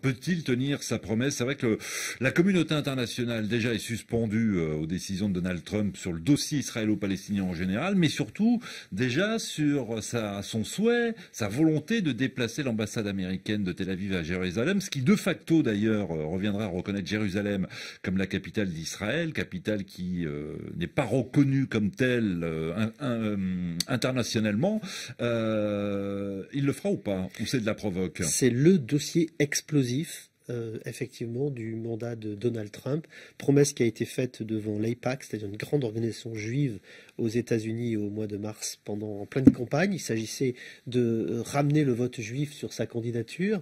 Peut-il tenir sa promesse C'est vrai que la communauté internationale déjà est suspendue euh, aux décisions de Donald Trump sur le dossier israélo-palestinien en général, mais surtout déjà sur son souhait, sa volonté de déplacer l'ambassade américaine de Tel Aviv à Jérusalem, ce qui de facto d'ailleurs euh, reviendra à reconnaître Jérusalem comme la capitale d'Israël, capitale qui euh, n'est pas reconnue comme telle internationalement, euh, il le fera ou pas Ou c'est de la provoque C'est le dossier explosif. Euh, effectivement du mandat de Donald Trump, promesse qui a été faite devant l'AIPAC, c'est-à-dire une grande organisation juive aux États-Unis au mois de mars pendant en pleine campagne. Il s'agissait de euh, ramener le vote juif sur sa candidature.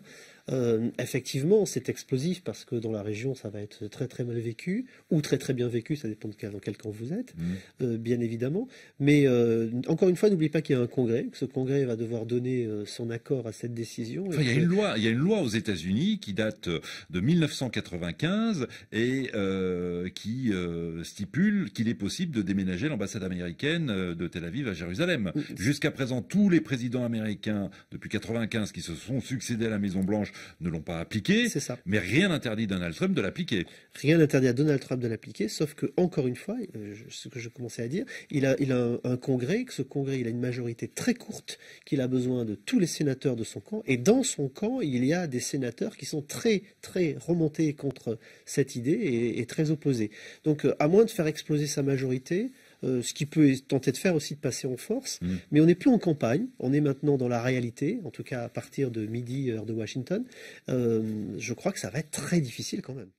Euh, effectivement, c'est explosif parce que dans la région, ça va être très très mal vécu ou très très bien vécu, ça dépend de quel, dans camp vous êtes, mmh. euh, bien évidemment. Mais euh, encore une fois, n'oubliez pas qu'il y a un congrès, que ce congrès va devoir donner son accord à cette décision. il, y a une loi, il y a une loi aux États-Unis qui date de 1995 et qui euh, stipule qu'il est possible de déménager l'ambassade américaine euh, de Tel Aviv à Jérusalem. Jusqu'à présent, tous les présidents américains depuis 1995 qui se sont succédés à la Maison Blanche ne l'ont pas appliqué. C'est ça. Mais rien n'interdit Donald Trump de l'appliquer. Rien n'interdit à Donald Trump de l'appliquer, sauf que encore une fois, euh, ce que je commençais à dire, il a, un, congrès, que ce congrès, il a une majorité très courte, qu'il a besoin de tous les sénateurs de son camp, et dans son camp, il y a des sénateurs qui sont très très remontés contre cette idée et, et très opposés. Donc à moins de faire exploser sa majorité, euh, ce qui peut tenter de faire aussi de passer en force. Mm. Mais on n'est plus en campagne, on est maintenant dans la réalité, en tout cas à partir de midi, heure de Washington. Euh, je crois que ça va être très difficile quand même.